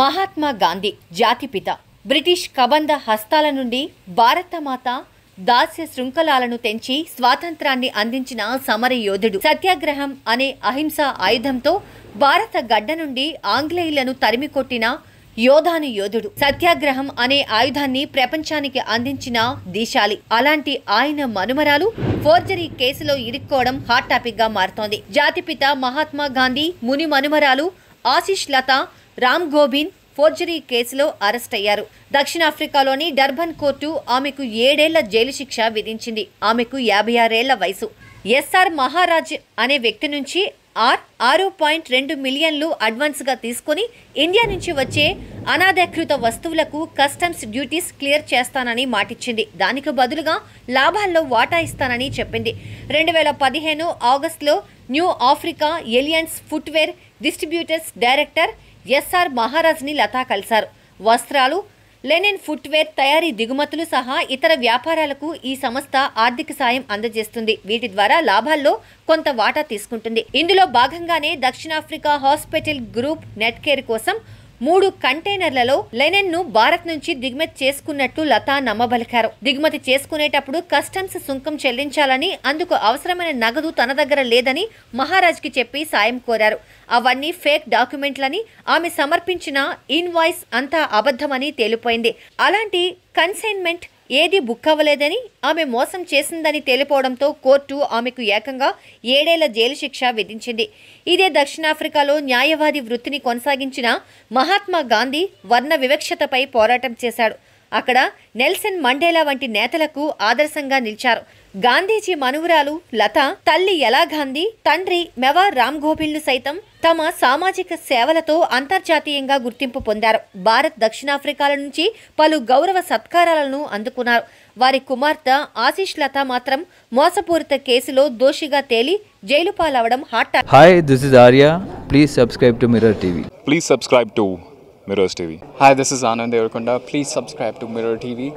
మహాత్మా గాంధీ జాతిపిత బ్రిటిష్ కబంధ హస్తాల నుండి భారతమాత దాస్య శృంఖలాలను తెంచి స్వాతంత్రాన్ని అందించిన సమరయోధుడు సత్యాగ్రహం అనే అహింస ఆయుధంతో భారత గడ్డ నుండి ఆంగ్లేయులను తరిమికొట్టిన యోధాను యోధుడు సత్యాగ్రహం అనే ఆయుధాన్ని ప్రపంచానికి అందించిన దీశాలి అలాంటి ఆయన మనుమరాలు ఫోర్జరీ కేసులో ఇరుక్కోవడం హాట్ టాపిక్ గా మారుతోంది జాతిపిత మహాత్మా గాంధీ ముని మనుమరాలు ఆశిష్ లత రామ్ గోబింద్ ఫోర్జరీ కేసులో అరెస్ట్ అయ్యారు దక్షిణాఫ్రికాలోని డర్బన్ కోర్టు ఆమెకు ఏడేళ్ల జైలు శిక్ష విధించింది ఆమెకు యాభై ఆరేళ్ల వయసు ఎస్ఆర్ మహారాజ్ అనే వ్యక్తి నుంచి ఆర్ ఆరు పాయింట్ రెండు మిలియన్లు అడ్వాన్స్గా తీసుకొని ఇండియా నుంచి వచ్చే అనాధికృత వస్తువులకు కస్టమ్స్ డ్యూటీస్ క్లియర్ చేస్తానని మాటిచ్చింది దానికి బదులుగా లాభాల్లో వాటా ఇస్తానని చెప్పింది రెండు వేల పదిహేను ఆగస్టులో new Africa alliance footwear distributors director S R మహారాజ్ని లతా కలిశారు వస్త్రాలు లెనిన్ ఫుట్వేర్ తయారీ దిగుమతులు సహా ఇతర వ్యాపారాలకు ఈ సంస్థ ఆర్థిక సాయం అందజేస్తుంది వీటి ద్వారా లాభాల్లో కొంత వాటా తీసుకుంటుంది ఇందులో భాగంగానే దక్షిణాఫ్రికా హాస్పిటల్ గ్రూప్ నెట్ కేర్ కోసం మూడు కంటైనర్లలో లెనెన్ ను భారత్ నుంచి దిగుమతి చేసుకున్నట్టు లతా నమ్మబలికారు దిగుమతి చేసుకునేటప్పుడు కస్టమ్స్ సుంకం చెల్లించాలని అందుకు అవసరమైన నగదు తన దగ్గర లేదని మహారాజ్కి చెప్పి సాయం కోరారు అవన్నీ ఫేక్ డాక్యుమెంట్లని ఆమె సమర్పించిన ఇన్వాయిస్ అంతా అబద్ధమని తేలిపోయింది అలాంటి కన్సైన్మెంట్ ఏది బుక్ అవ్వలేదని ఆమె మోసం చేసిందని తేలిపోవడంతో కోర్టు ఆమెకు ఏకంగా ఏడేళ్ల జైలు శిక్ష విధించింది ఇదే దక్షిణాఫ్రికాలో న్యాయవాది వృత్తిని కొనసాగించిన మహాత్మా గాంధీ వర్ణ వివక్షతపై పోరాటం చేశాడు అక్కడ నెల్సన్ మండేలా వంటి నేతలకు ఆదర్శంగా నిలిచారు గాంధీజీ మనువురాలు లత తల్లి ఎలా గాంధీ తండ్రి మెవా రామ్ గోపిల్ను సైతం తమ సామాజిక సేవలతో అంతర్జాతీయంగా గుర్తింపు పొందారు భారత్ దక్షిణాఫ్రికాల నుంచి పలు గౌరవ సత్కారాలను అందుకున్నారు వారి కుమార్తె ఆశీష్ లత మాత్రం మోసపూరిత కేసులో దోషిగా తేలి జైలు పాలవడం హాట్ hi this is please subscribe to mirror TV please subscribe to Mirrors TV. Hi, this is Anand Devarkonda. Please subscribe to Mirror TV.